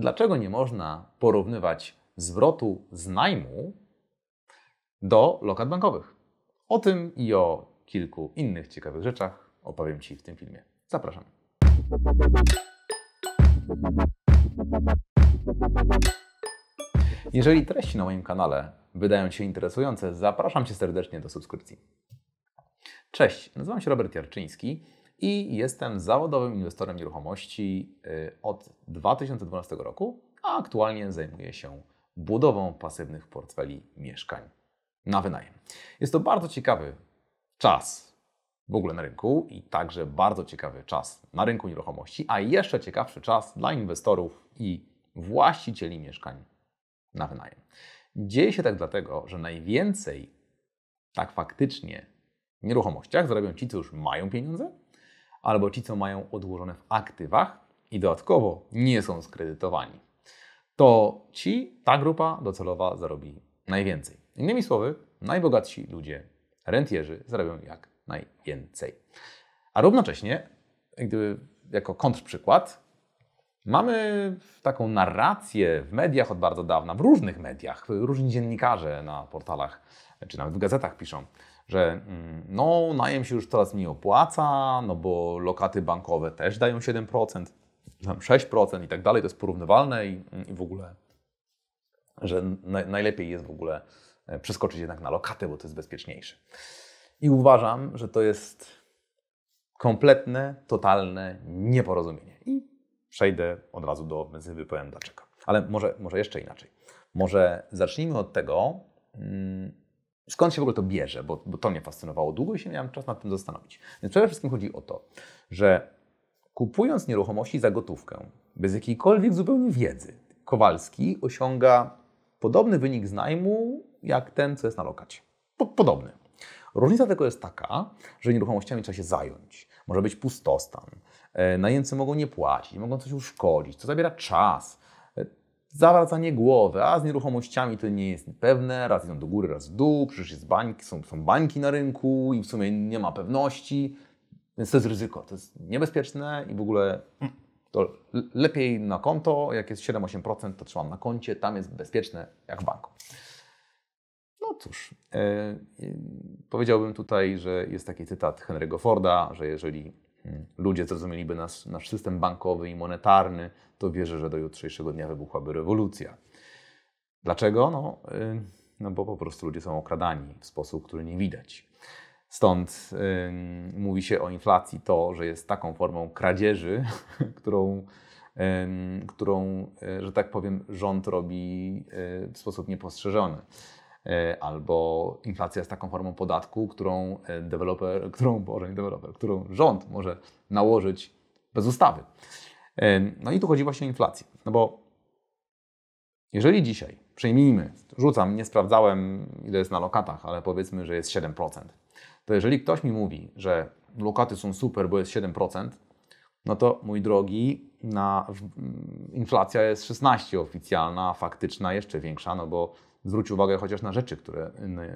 dlaczego nie można porównywać zwrotu z najmu do lokat bankowych. O tym i o kilku innych ciekawych rzeczach opowiem Ci w tym filmie. Zapraszam. Jeżeli treści na moim kanale wydają się interesujące, zapraszam Cię serdecznie do subskrypcji. Cześć, nazywam się Robert Jarczyński i jestem zawodowym inwestorem nieruchomości y, od 2012 roku, a aktualnie zajmuję się budową pasywnych portfeli mieszkań na wynajem. Jest to bardzo ciekawy czas w ogóle na rynku i także bardzo ciekawy czas na rynku nieruchomości, a jeszcze ciekawszy czas dla inwestorów i właścicieli mieszkań na wynajem. Dzieje się tak dlatego, że najwięcej tak faktycznie w nieruchomościach zarabią ci, którzy już mają pieniądze, albo ci, co mają odłożone w aktywach i dodatkowo nie są skredytowani. To ci, ta grupa docelowa zarobi najwięcej. Innymi słowy, najbogatsi ludzie, rentierzy, zarobią jak najwięcej. A równocześnie, gdyby jako kontrprzykład, mamy taką narrację w mediach od bardzo dawna, w różnych mediach, różni dziennikarze na portalach czy nawet w gazetach piszą, że mm, no, najem się już coraz mniej opłaca, no bo lokaty bankowe też dają 7%, 6% i tak dalej, to jest porównywalne i, i w ogóle, że na, najlepiej jest w ogóle e, przeskoczyć jednak na lokatę, bo to jest bezpieczniejsze. I uważam, że to jest kompletne, totalne nieporozumienie. I przejdę od razu do ofensywy, wypowiem dlaczego. Ale może, może jeszcze inaczej. Może zacznijmy od tego, mm, Skąd się w ogóle to bierze? Bo, bo to mnie fascynowało długo i się miałem czas nad tym zastanowić. Więc przede wszystkim chodzi o to, że kupując nieruchomości za gotówkę, bez jakiejkolwiek zupełnie wiedzy, Kowalski osiąga podobny wynik z najmu, jak ten, co jest na lokacie. Podobny. Różnica tego jest taka, że nieruchomościami trzeba się zająć. Może być pustostan, e, najemcy mogą nie płacić, mogą coś uszkodzić, to zabiera czas zawracanie głowy, a z nieruchomościami to nie jest pewne, raz idą do góry, raz w dół, przecież jest bańki, są, są bańki na rynku i w sumie nie ma pewności, więc to jest ryzyko, to jest niebezpieczne i w ogóle to lepiej na konto, jak jest 7-8% to trzymam na koncie, tam jest bezpieczne jak w banku. No cóż, e, e, powiedziałbym tutaj, że jest taki cytat Henry'ego Forda, że jeżeli ludzie zrozumieliby nas, nasz system bankowy i monetarny, to wierzę, że do jutrzejszego dnia wybuchłaby rewolucja. Dlaczego? No, y, no bo po prostu ludzie są okradani w sposób, który nie widać. Stąd y, mówi się o inflacji to, że jest taką formą kradzieży, którą, y, którą że tak powiem, rząd robi w sposób niepostrzeżony. E, albo inflacja jest taką formą podatku, którą e, deweloper, którą, boże, nie deweloper, którą rząd może nałożyć bez ustawy. E, no i tu chodzi właśnie o inflację, no bo jeżeli dzisiaj, przyjmijmy, rzucam, nie sprawdzałem ile jest na lokatach, ale powiedzmy, że jest 7%, to jeżeli ktoś mi mówi, że lokaty są super, bo jest 7%, no to mój drogi, na, inflacja jest 16 oficjalna, a faktyczna jeszcze większa, no bo zwróć uwagę chociaż na rzeczy, które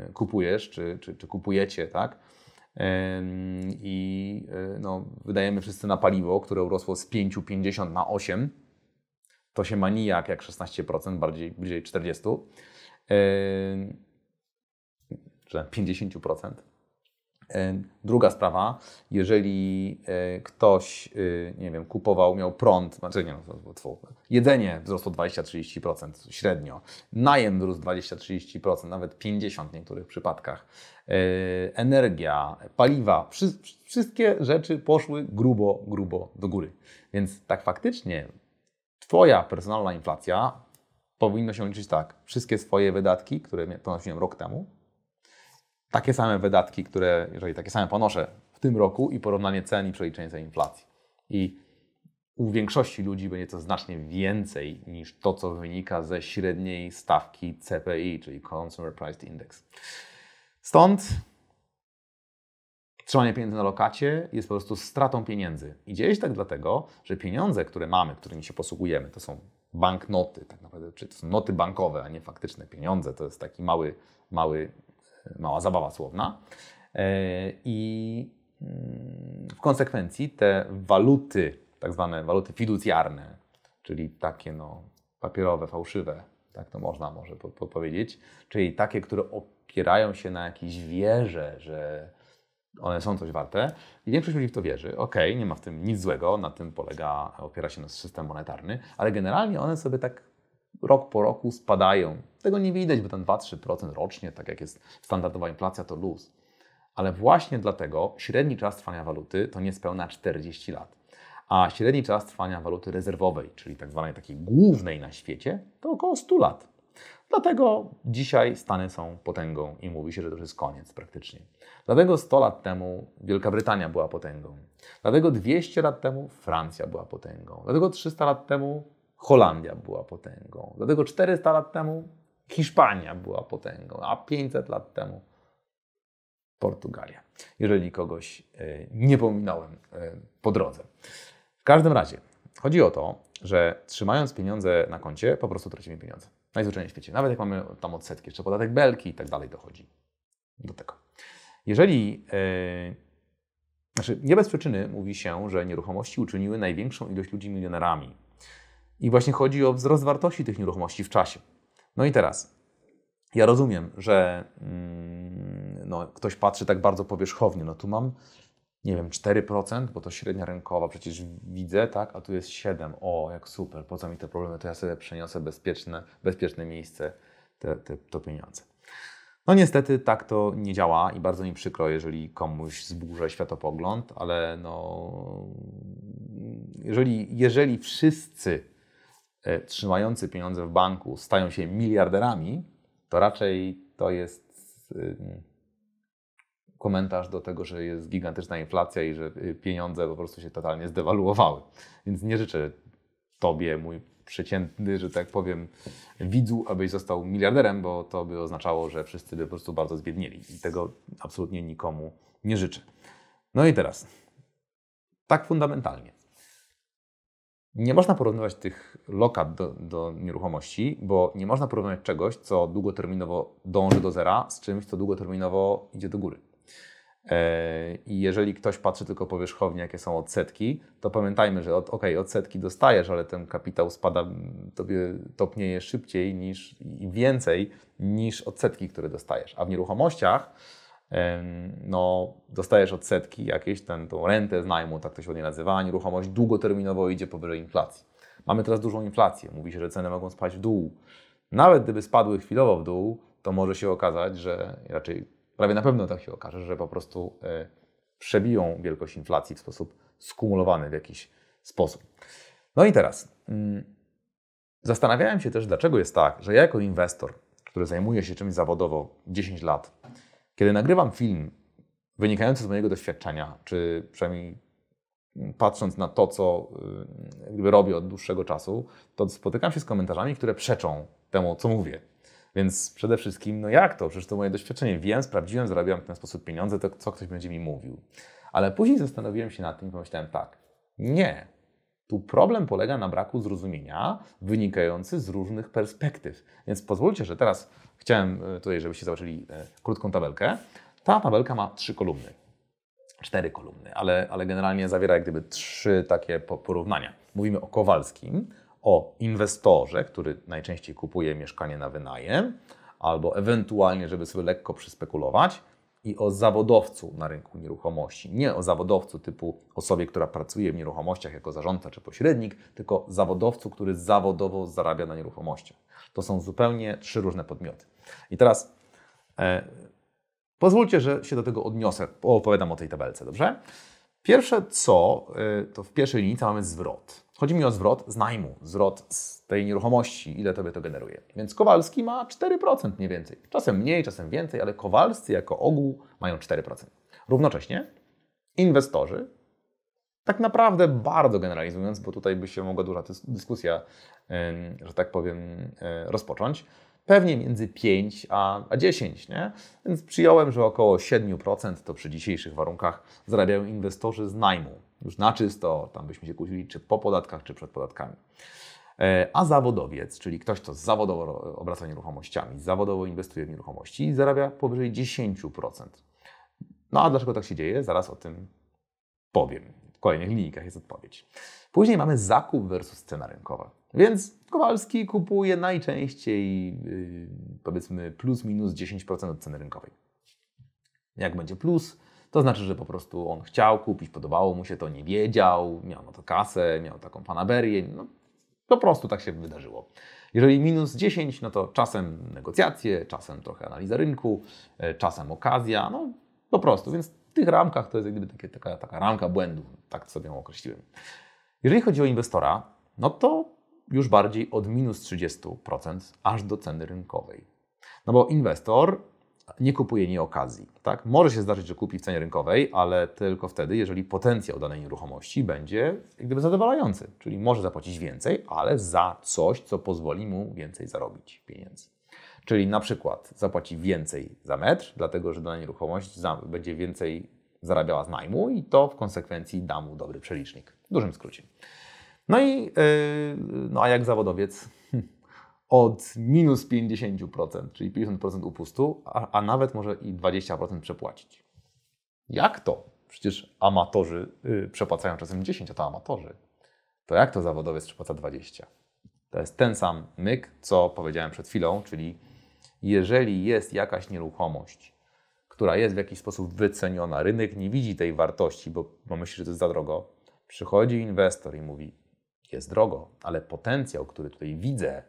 y, kupujesz, czy, czy, czy kupujecie, tak? I y, no, wydajemy wszyscy na paliwo, które urosło z 5,50 na 8. To się ma nijak jak 16%, bardziej bliżej 40%, czy 50%. E, druga sprawa, jeżeli e, ktoś, e, nie wiem, kupował, miał prąd, znaczy nie, no, jedzenie wzrosło 20-30% średnio, najem wzrósł 20-30%, nawet 50% w niektórych przypadkach, energia, paliwa, wszystkie rzeczy poszły grubo, grubo do góry. Więc tak faktycznie Twoja personalna inflacja powinno się liczyć tak, wszystkie swoje wydatki, które ponosiłem rok temu, takie same wydatki, które, jeżeli takie same ponoszę w tym roku i porównanie cen i przeliczenie za inflacji. I u większości ludzi będzie to znacznie więcej niż to, co wynika ze średniej stawki CPI, czyli Consumer Price Index. Stąd trzymanie pieniędzy na lokacie jest po prostu stratą pieniędzy. I dzieje się tak dlatego, że pieniądze, które mamy, którymi się posługujemy, to są banknoty, tak naprawdę, czy to są noty bankowe, a nie faktyczne pieniądze. To jest taki mały, mały mała zabawa słowna. E, I mm, w konsekwencji te waluty, tak zwane waluty fiducjarne, czyli takie no, papierowe, fałszywe, tak to można może powiedzieć, czyli takie, które opierają się na jakiejś wierze, że one są coś warte. I większość ludzi w to wierzy. Okej, okay, nie ma w tym nic złego, na tym polega, opiera się nasz system monetarny, ale generalnie one sobie tak rok po roku spadają. Tego nie widać, bo ten 2-3% rocznie, tak jak jest standardowa inflacja, to luz. Ale właśnie dlatego średni czas trwania waluty to niespełna 40 lat. A średni czas trwania waluty rezerwowej, czyli tak zwanej takiej głównej na świecie, to około 100 lat. Dlatego dzisiaj Stany są potęgą i mówi się, że to już jest koniec praktycznie. Dlatego 100 lat temu Wielka Brytania była potęgą. Dlatego 200 lat temu Francja była potęgą. Dlatego 300 lat temu Holandia była potęgą. Dlatego 400 lat temu Hiszpania była potęgą, a 500 lat temu Portugalia. Jeżeli kogoś e, nie pominąłem e, po drodze. W każdym razie chodzi o to, że trzymając pieniądze na koncie, po prostu tracimy pieniądze. Najzwyczajniej w świecie. Nawet jak mamy tam odsetki, jeszcze podatek belki i tak dalej dochodzi do tego. Jeżeli yy, znaczy, nie bez przyczyny mówi się, że nieruchomości uczyniły największą ilość ludzi milionerami i właśnie chodzi o wzrost wartości tych nieruchomości w czasie. No i teraz, ja rozumiem, że mm, no, ktoś patrzy tak bardzo powierzchownie. No tu mam, nie wiem, 4%, bo to średnia rynkowa przecież widzę, tak? A tu jest 7%. O, jak super, po co mi te problemy? To ja sobie przeniosę bezpieczne, bezpieczne miejsce te, te, to pieniądze. No niestety tak to nie działa i bardzo mi przykro, jeżeli komuś zburzę światopogląd, ale no, jeżeli, jeżeli wszyscy E, trzymający pieniądze w banku stają się miliarderami, to raczej to jest komentarz do tego, że jest gigantyczna inflacja i że y, pieniądze po prostu się totalnie zdewaluowały. Więc nie życzę Tobie, mój przeciętny, że tak powiem, widzu, abyś został miliarderem, bo to by oznaczało, że wszyscy by po prostu bardzo zbiednieli i tego absolutnie nikomu nie życzę. No i teraz, tak fundamentalnie. Nie można porównywać tych lokat do, do, nieruchomości, bo nie można porównywać czegoś, co długoterminowo dąży do zera, z czymś, co długoterminowo idzie do góry. E, I jeżeli ktoś patrzy tylko powierzchownie, jakie są odsetki, to pamiętajmy, że od, ok, odsetki dostajesz, ale ten kapitał spada, tobie topnieje szybciej niż i więcej niż odsetki, które dostajesz. A w nieruchomościach no, dostajesz odsetki jakieś, ten, tą rentę z najmu, tak to się ładnie nazywa, nieruchomość długoterminowo idzie powyżej inflacji. Mamy teraz dużą inflację, mówi się, że ceny mogą spaść w dół. Nawet gdyby spadły chwilowo w dół, to może się okazać, że raczej prawie na pewno tak się okaże, że po prostu y, przebiją wielkość inflacji w sposób skumulowany w jakiś sposób. No i teraz y, zastanawiałem się też, dlaczego jest tak, że ja jako inwestor, który zajmuje się czymś zawodowo 10 lat, kiedy nagrywam film wynikający z mojego doświadczenia, czy przynajmniej patrząc na to, co jakby y, robię od dłuższego czasu, to spotykam się z komentarzami, które przeczą temu, co mówię. Więc przede wszystkim, no jak to? Przecież to moje doświadczenie. Wiem, sprawdziłem, zarabiam w ten sposób pieniądze, to co ktoś będzie mi mówił. Ale później zastanowiłem się nad tym i pomyślałem tak. Nie. Tu problem polega na braku zrozumienia wynikający z różnych perspektyw. Więc pozwólcie, że teraz Chciałem e, tutaj, żebyście zobaczyli e, krótką tabelkę. Ta tabelka ma trzy kolumny. Cztery kolumny, ale, ale generalnie zawiera jak gdyby trzy takie porównania. Mówimy o Kowalskim, o inwestorze, który najczęściej kupuje mieszkanie na wynajem, albo ewentualnie, żeby sobie lekko przyspekulować, i o zawodowcu na rynku nieruchomości. Nie o zawodowcu typu osobie, która pracuje w nieruchomościach jako zarządca czy pośrednik, tylko zawodowcu, który zawodowo zarabia na nieruchomościach. To są zupełnie trzy różne podmioty. I teraz e, pozwólcie, że się do tego odniosę, opowiadam o tej tabelce, dobrze? Pierwsze co, e, to w pierwszej linii mamy zwrot. Chodzi mi o zwrot z najmu, zwrot z tej nieruchomości, ile tobie to generuje. Więc Kowalski ma 4% mniej więcej. Czasem mniej, czasem więcej, ale Kowalscy jako ogół mają 4%. Równocześnie inwestorzy, tak naprawdę bardzo generalizując, bo tutaj by się mogła duża dyskusja, że tak powiem, e, rozpocząć, pewnie między 5 a, a 10, nie? Więc przyjąłem, że około 7% to przy dzisiejszych warunkach zarabiają inwestorzy z najmu. Już na czysto, tam byśmy się kłócili, czy po podatkach, czy przed podatkami. E, a zawodowiec, czyli ktoś, kto zawodowo obraca nieruchomościami, zawodowo inwestuje w nieruchomości, zarabia powyżej 10%. No a dlaczego tak się dzieje? Zaraz o tym powiem. W kolejnych linijkach jest odpowiedź. Później mamy zakup versus cena rynkowa. Więc Kowalski kupuje najczęściej yy, powiedzmy plus minus 10% od ceny rynkowej. Jak będzie plus, to znaczy, że po prostu on chciał kupić, podobało mu się to, nie wiedział, miał na to kasę, miał taką fanaberię, no, po prostu tak się wydarzyło. Jeżeli minus 10, no to czasem negocjacje, czasem trochę analiza rynku, e, czasem okazja, no po prostu. Więc w tych ramkach to jest jak gdyby takie, taka, taka ramka błędu, tak sobie ją określiłem. Jeżeli chodzi o inwestora, no to już bardziej od minus 30% aż do ceny rynkowej. No bo inwestor nie kupuje nie okazji. Tak? Może się zdarzyć, że kupi w cenie rynkowej, ale tylko wtedy, jeżeli potencjał danej nieruchomości będzie jak gdyby zadowalający. Czyli może zapłacić więcej, ale za coś, co pozwoli mu więcej zarobić pieniędzy. Czyli na przykład zapłaci więcej za metr, dlatego że dana nieruchomość będzie więcej zarabiała z najmu i to w konsekwencji da mu dobry przelicznik. W dużym skrócie. No i y, no a jak zawodowiec? Od minus 50%, czyli 50% upustu, a, a nawet może i 20% przepłacić. Jak to? Przecież amatorzy y, przepłacają czasem 10, a to amatorzy. To jak to zawodowiec przepłaca 20? To jest ten sam myk, co powiedziałem przed chwilą, czyli jeżeli jest jakaś nieruchomość, która jest w jakiś sposób wyceniona, rynek nie widzi tej wartości, bo, bo myśli, że to jest za drogo, przychodzi inwestor i mówi: jest drogo, ale potencjał, który tutaj widzę,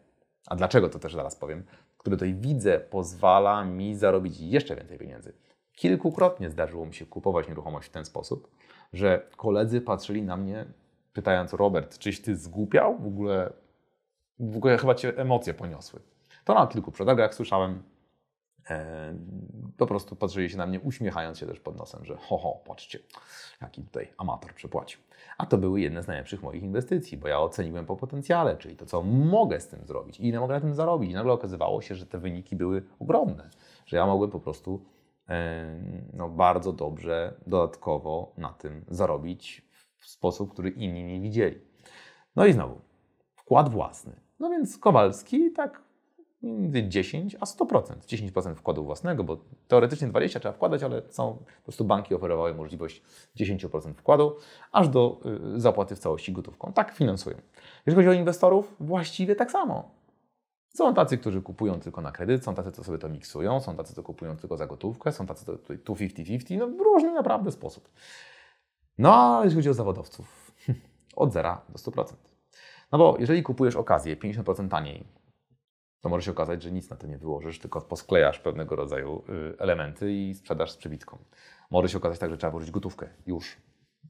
a dlaczego to też zaraz powiem, który tutaj widzę, pozwala mi zarobić jeszcze więcej pieniędzy. Kilkukrotnie zdarzyło mi się kupować nieruchomość w ten sposób, że koledzy patrzyli na mnie, pytając: Robert, czyś ty zgłupiał? W ogóle, w ogóle chyba cię emocje poniosły. To na kilku przetargach słyszałem, E, po prostu patrzyli się na mnie, uśmiechając się też pod nosem, że ho, ho, patrzcie, jaki tutaj amator przepłacił. A to były jedne z najlepszych moich inwestycji, bo ja oceniłem po potencjale, czyli to, co mogę z tym zrobić i ile mogę na tym zarobić. I nagle okazywało się, że te wyniki były ogromne, że ja mogłem po prostu e, no, bardzo dobrze dodatkowo na tym zarobić w sposób, który inni nie widzieli. No i znowu, wkład własny. No więc Kowalski tak między 10 a 100%. 10% wkładu własnego, bo teoretycznie 20 trzeba wkładać, ale są, po prostu banki oferowały możliwość 10% wkładu, aż do y, zapłaty w całości gotówką. Tak finansują. Jeżeli chodzi o inwestorów, właściwie tak samo. Są tacy, którzy kupują tylko na kredyt, są tacy, co sobie to miksują, są tacy, co kupują tylko za gotówkę, są tacy, co tu 50-50, no w różny naprawdę sposób. No a jeśli chodzi o zawodowców, od 0 do 100%. No bo jeżeli kupujesz okazję 50% taniej, to może się okazać, że nic na to nie wyłożysz, tylko posklejasz pewnego rodzaju y, elementy i sprzedasz z przybitką. Może się okazać tak, że trzeba włożyć gotówkę już.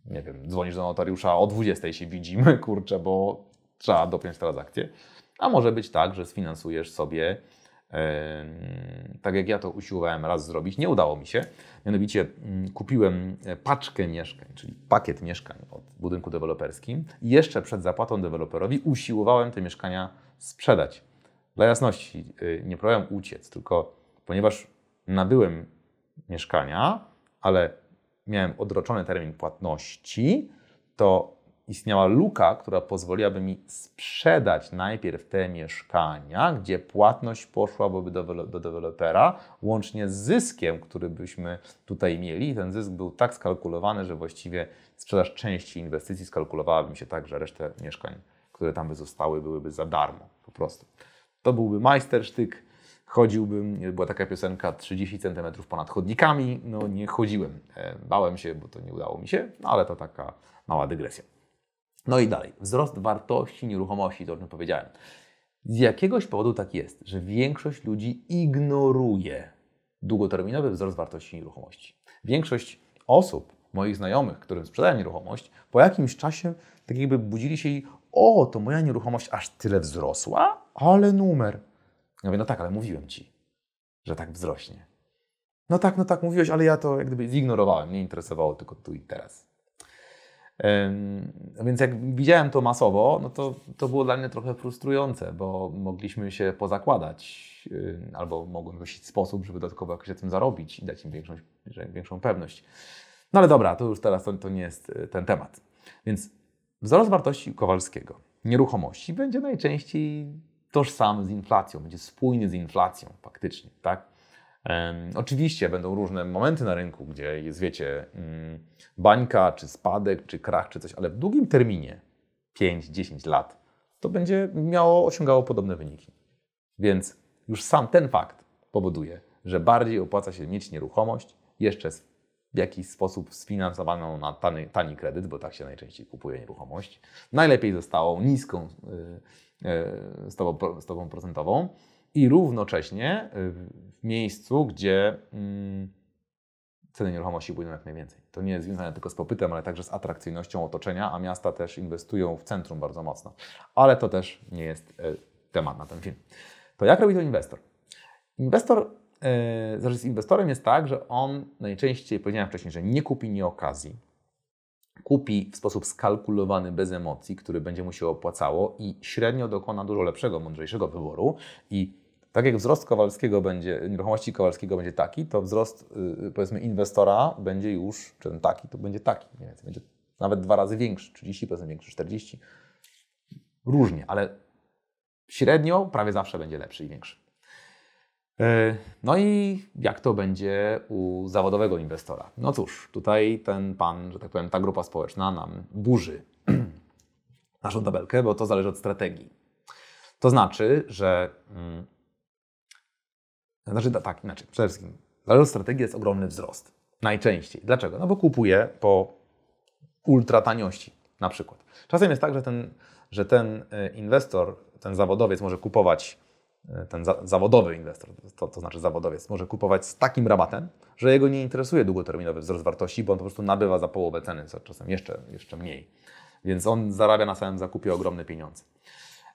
Nie wiem, dzwonisz do notariusza, o 20 się widzimy, kurczę, bo trzeba dopiąć transakcję. A może być tak, że sfinansujesz sobie, yy, tak jak ja to usiłowałem raz zrobić, nie udało mi się. Mianowicie yy, kupiłem e, paczkę mieszkań, czyli pakiet mieszkań od budynku deweloperskim. Jeszcze przed zapłatą deweloperowi usiłowałem te mieszkania sprzedać dla jasności, y, nie próbowałem uciec, tylko ponieważ nabyłem mieszkania, ale miałem odroczony termin płatności, to istniała luka, która pozwoliłaby mi sprzedać najpierw te mieszkania, gdzie płatność poszłaby do, do dewelopera, łącznie z zyskiem, który byśmy tutaj mieli. ten zysk był tak skalkulowany, że właściwie sprzedaż części inwestycji skalkulowałaby mi się tak, że resztę mieszkań, które tam by zostały, byłyby za darmo po prostu. To byłby majstersztyk, chodziłbym, była taka piosenka 30 cm ponad chodnikami, no nie chodziłem, e, bałem się, bo to nie udało mi się, no ale to taka mała dygresja. No i dalej, wzrost wartości nieruchomości, to o czym powiedziałem. Z jakiegoś powodu tak jest, że większość ludzi ignoruje długoterminowy wzrost wartości nieruchomości. Większość osób, moich znajomych, którym sprzedałem nieruchomość, po jakimś czasie tak jakby budzili się i o, to moja nieruchomość aż tyle wzrosła? ale numer. Ja mówię, no tak, ale mówiłem ci, że tak wzrośnie. No tak, no tak, mówiłeś, ale ja to jak gdyby zignorowałem, nie interesowało tylko tu i teraz. Ym, więc jak widziałem to masowo, no to, to było dla mnie trochę frustrujące, bo mogliśmy się pozakładać yy, albo mogłem wymyślić sposób, żeby dodatkowo jakoś na tym zarobić i dać im większą, większą pewność. No ale dobra, to już teraz to, to nie jest e, ten temat. Więc wzrost wartości Kowalskiego nieruchomości będzie najczęściej tożsamy z inflacją, będzie spójny z inflacją faktycznie, tak? Um, oczywiście będą różne momenty na rynku, gdzie jest, wiecie, um, bańka, czy spadek, czy krach, czy coś, ale w długim terminie, 5-10 lat, to będzie miało, osiągało podobne wyniki. Więc już sam ten fakt powoduje, że bardziej opłaca się mieć nieruchomość, jeszcze w jakiś sposób sfinansowaną na tani, tani kredyt, bo tak się najczęściej kupuje nieruchomość. Najlepiej zostało niską, y, stopą, e, stopą procentową i równocześnie e, w miejscu, gdzie mm, ceny nieruchomości pójdą jak najwięcej. To nie jest związane tylko z popytem, ale także z atrakcyjnością otoczenia, a miasta też inwestują w centrum bardzo mocno. Ale to też nie jest e, temat na ten film. To jak robi to inwestor? Inwestor, znaczy z inwestorem jest tak, że on najczęściej, powiedziałem wcześniej, że nie kupi nie okazji, kupi w sposób skalkulowany, bez emocji, który będzie mu się opłacało i średnio dokona dużo lepszego, mądrzejszego wyboru i tak jak wzrost Kowalskiego będzie, nieruchomości Kowalskiego będzie taki, to wzrost yy, powiedzmy inwestora będzie już, czy ten taki, to będzie taki, mniej więcej, będzie nawet dwa razy większy, 30% większy, 40. Różnie, ale średnio prawie zawsze będzie lepszy i większy. E, no i jak to będzie u zawodowego inwestora? No cóż, tutaj ten pan, że tak powiem, ta grupa społeczna nam burzy naszą tabelkę, bo to zależy od strategii. To znaczy, że. Mm, znaczy, tak, inaczej, przede wszystkim. Zależy od strategii, jest ogromny wzrost. Najczęściej. Dlaczego? No bo kupuje po ultra taniości, na przykład. Czasem jest tak, że ten, że ten e, inwestor, ten zawodowiec może kupować E, ten za zawodowy inwestor, to, to, znaczy zawodowiec, może kupować z takim rabatem, że jego nie interesuje długoterminowy wzrost wartości, bo on po prostu nabywa za połowę ceny, co czasem jeszcze, jeszcze mniej. Więc on zarabia na samym zakupie ogromne pieniądze.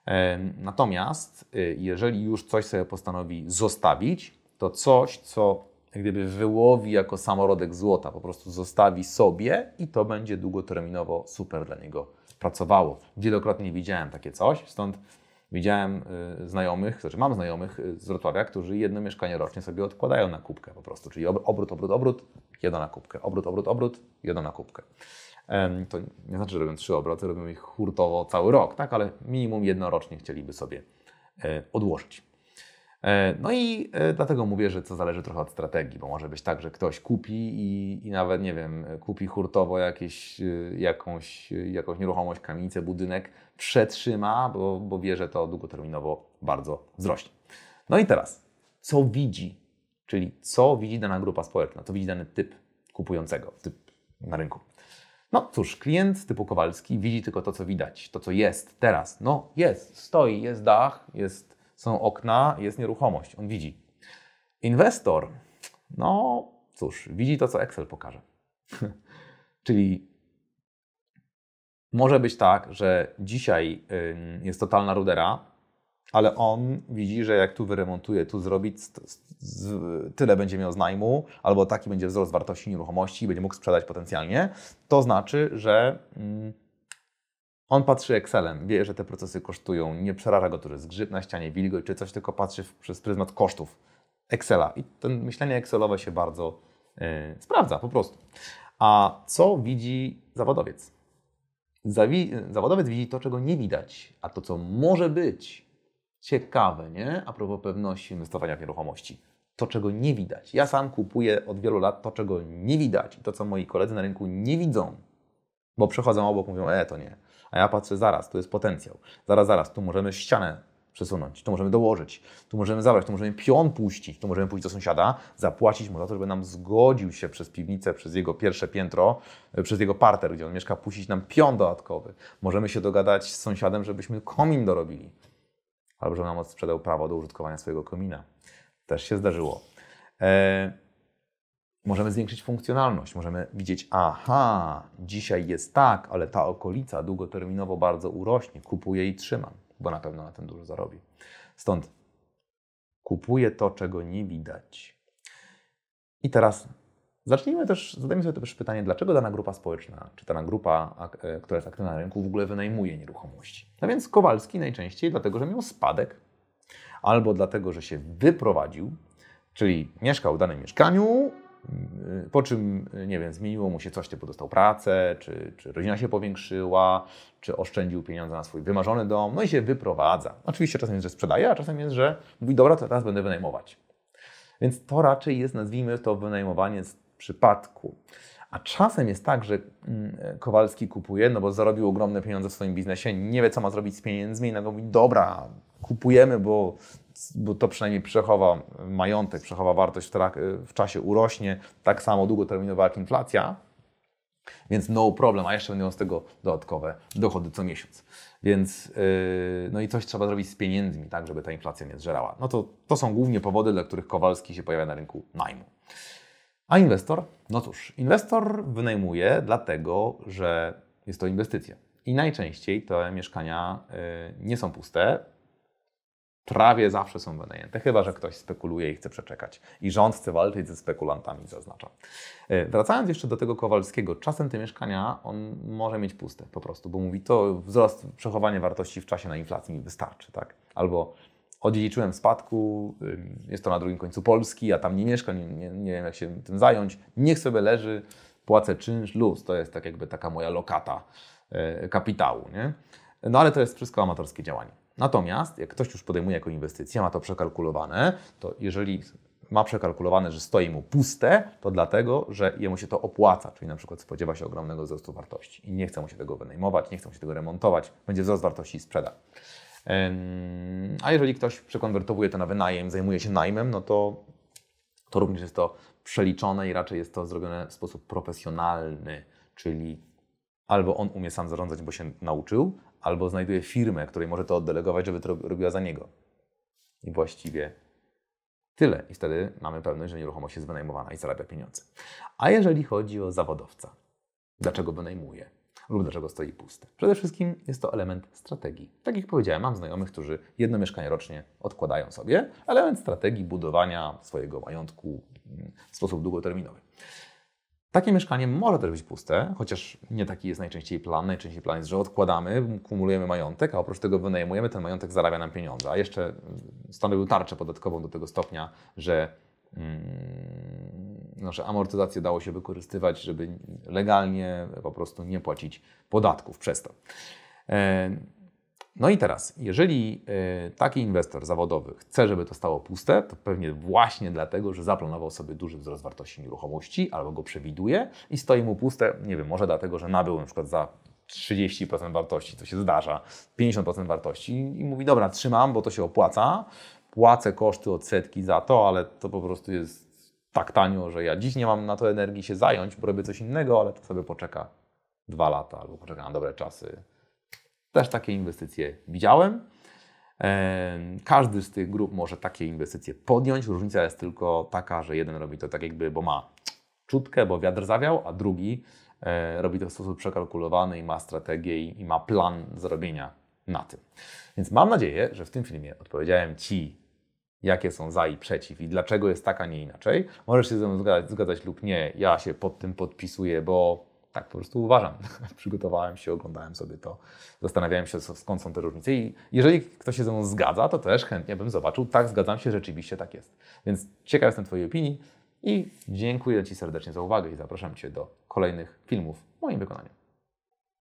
E, natomiast e, jeżeli już coś sobie postanowi zostawić, to coś, co gdyby wyłowi jako samorodek złota, po prostu zostawi sobie i to będzie długoterminowo super dla niego pracowało. Wielokrotnie widziałem takie coś, stąd Widziałem y, znajomych, znaczy mam znajomych y, z Wrocławia, którzy jedno mieszkanie rocznie sobie odkładają na kubkę po prostu, czyli obrót, obrót, obrót, jedno na kubkę, obrót, obrót, obrót, jedno na kubkę. To nie znaczy, że robią trzy obroty, robią ich hurtowo cały rok, tak, ale minimum jednorocznie chcieliby sobie e, odłożyć. E, no i e, dlatego mówię, że to zależy trochę od strategii, bo może być tak, że ktoś kupi i, i nawet, nie wiem, kupi hurtowo jakieś, y, jakąś, jakąś nieruchomość, kamienicę, budynek, przetrzyma, bo, bo wie, że to długoterminowo bardzo wzrośnie. No i teraz, co widzi, czyli co widzi dana grupa społeczna, co widzi dany typ kupującego, typ na rynku. No cóż, klient typu Kowalski widzi tylko to, co widać, to, co jest teraz. No jest, stoi, jest dach, jest, są okna, jest nieruchomość, on widzi. Inwestor, no cóż, widzi to, co Excel pokaże. Czyli może być tak, że dzisiaj jest totalna rudera, ale on widzi, że jak tu wyremontuje, tu zrobić, tyle będzie miał z najmu, albo taki będzie wzrost wartości nieruchomości i będzie mógł sprzedać potencjalnie. To znaczy, że on patrzy Excelem, wie, że te procesy kosztują, nie przeraża go to, że jest grzyb na ścianie, wilgoć czy coś, tylko patrzy przez pryzmat kosztów Excela. I to myślenie Excelowe się bardzo yy, sprawdza po prostu. A co widzi zawodowiec? Zawi- zawodowiec widzi to, czego nie widać, a to, co może być ciekawe, nie? A propos pewności inwestowania w nieruchomości. To, czego nie widać. Ja sam kupuję od wielu lat to, czego nie widać i to, co moi koledzy na rynku nie widzą, bo przechodzą obok, mówią, e, to nie. A ja patrzę, zaraz, tu jest potencjał. Zaraz, zaraz, tu możemy ścianę przesunąć, to możemy dołożyć, tu możemy zabrać, tu możemy pion puścić, tu możemy pójść do sąsiada, zapłacić mu za to, żeby nam zgodził się przez piwnicę, przez jego pierwsze piętro, e, przez jego parter, gdzie on mieszka, puścić nam pion dodatkowy. Możemy się dogadać z sąsiadem, żebyśmy komin dorobili. Albo żeby nam sprzedał prawo do użytkowania swojego komina. Też się zdarzyło. Eee, możemy zwiększyć funkcjonalność, możemy widzieć, aha, dzisiaj jest tak, ale ta okolica długoterminowo bardzo urośnie, kupuję i trzymam bo na pewno na tym dużo zarobi. Stąd kupuje to, czego nie widać. I teraz zacznijmy też, zadajmy sobie też pytanie, dlaczego dana grupa społeczna, czy dana grupa, e, która jest aktywna na rynku, w ogóle wynajmuje nieruchomości. No więc Kowalski najczęściej dlatego, że miał spadek, albo dlatego, że się wyprowadził, czyli mieszkał w danym mieszkaniu, Y, po czym, y, nie wiem, zmieniło mu się coś, typu dostał pracę, czy, czy rodzina się powiększyła, czy oszczędził pieniądze na swój wymarzony dom, no i się wyprowadza. Oczywiście czasem jest, że sprzedaje, a czasem jest, że mówi, dobra, to teraz będę wynajmować. Więc to raczej jest, nazwijmy to, wynajmowanie z przypadku. A czasem jest tak, że mm, Kowalski kupuje, no bo zarobił ogromne pieniądze w swoim biznesie, nie wie, co ma zrobić z pieniędzmi, i nagle mówi, dobra, kupujemy, bo bo to przynajmniej przechowa majątek, przechowa wartość w, e, w czasie urośnie, tak samo długoterminowa jak inflacja, więc no problem, a jeszcze będą z tego dodatkowe dochody co miesiąc. Więc yy, no i coś trzeba zrobić z pieniędzmi, tak, żeby ta inflacja nie zżerała. No to, to są głównie powody, dla których Kowalski się pojawia na rynku najmu. A inwestor? No cóż, inwestor wynajmuje dlatego, że jest to inwestycja. I najczęściej te mieszkania yy, nie są puste, prawie zawsze są wynajęte, chyba że ktoś spekuluje i chce przeczekać. I rząd chce walczyć ze spekulantami, zaznacza. E, wracając jeszcze do tego Kowalskiego, czasem te mieszkania on może mieć puste po prostu, bo mówi to wzrost, przechowanie wartości w czasie na inflacji mi wystarczy, tak? Albo odziedziczyłem spadku, y, jest to na drugim końcu Polski, a tam nie mieszkam, nie, nie, nie wiem jak się tym zająć, niech sobie leży, płacę czynsz, luz, to jest tak jakby taka moja lokata e, kapitału, nie? No ale to jest wszystko amatorskie działanie. Natomiast jak ktoś już podejmuje jako inwestycję, ma to przekalkulowane, to jeżeli ma przekalkulowane, że stoi mu puste, to dlatego, że jemu się to opłaca, czyli na przykład spodziewa się ogromnego wzrostu wartości i nie chce mu się tego wynajmować, nie chce mu się tego remontować, będzie wzrost wartości i sprzeda. A jeżeli ktoś przekonwertowuje to na wynajem, zajmuje się najmem, no to, to również jest to przeliczone i raczej jest to zrobione w sposób profesjonalny, czyli albo on umie sam zarządzać, bo się nauczył, albo znajduje firmę, której może to oddelegować, żeby to robiła za niego. I właściwie tyle. I wtedy mamy pewność, że nieruchomość jest wynajmowana i zarabia pieniądze. A jeżeli chodzi o zawodowca, dlaczego wynajmuje lub dlaczego stoi puste? Przede wszystkim jest to element strategii. Tak jak powiedziałem, mam znajomych, którzy jedno mieszkanie rocznie odkładają sobie. Element strategii budowania swojego majątku mm, w sposób długoterminowy. Takie mieszkanie może też być puste, chociaż nie taki jest najczęściej plan. Najczęściej plan jest, że odkładamy, kumulujemy majątek, a oprócz tego wynajmujemy, ten majątek zarabia nam pieniądze. A jeszcze mm, stanowił tarczę podatkową do tego stopnia, że, mm, no, że amortyzację dało się wykorzystywać, żeby legalnie po prostu nie płacić podatków przez to. E, no i teraz, jeżeli y, taki inwestor zawodowy chce, żeby to stało puste, to pewnie właśnie dlatego, że zaplanował sobie duży wzrost wartości nieruchomości albo go przewiduje i stoi mu puste, nie wiem, może dlatego, że nabył na przykład za 30% wartości, to się zdarza, 50% wartości i mówi, dobra, trzymam, bo to się opłaca, płacę koszty odsetki za to, ale to po prostu jest tak tanio, że ja dziś nie mam na to energii się zająć, bo robię coś innego, ale to sobie poczeka dwa lata albo poczeka na dobre czasy też takie inwestycje widziałem. Każdy z tych grup może takie inwestycje podjąć. Różnica jest tylko taka, że jeden robi to tak jakby, bo ma czutkę, bo wiatr zawiał, a drugi e, robi to w sposób przekalkulowany i ma strategię i ma plan zrobienia na tym. Więc mam nadzieję, że w tym filmie odpowiedziałem Ci, jakie są za i przeciw i dlaczego jest tak, a nie inaczej. Możesz się ze mną zgadzać, zgadzać lub nie. Ja się pod tym podpisuję, bo tak po prostu uważam. Przygotowałem się, oglądałem sobie to, zastanawiałem się skąd są te różnice i jeżeli ktoś się ze mną zgadza, to też chętnie bym zobaczył, tak zgadzam się, rzeczywiście tak jest. Więc ciekaw jestem Twojej opinii i dziękuję Ci serdecznie za uwagę i zapraszam Cię do kolejnych filmów w moim wykonaniu.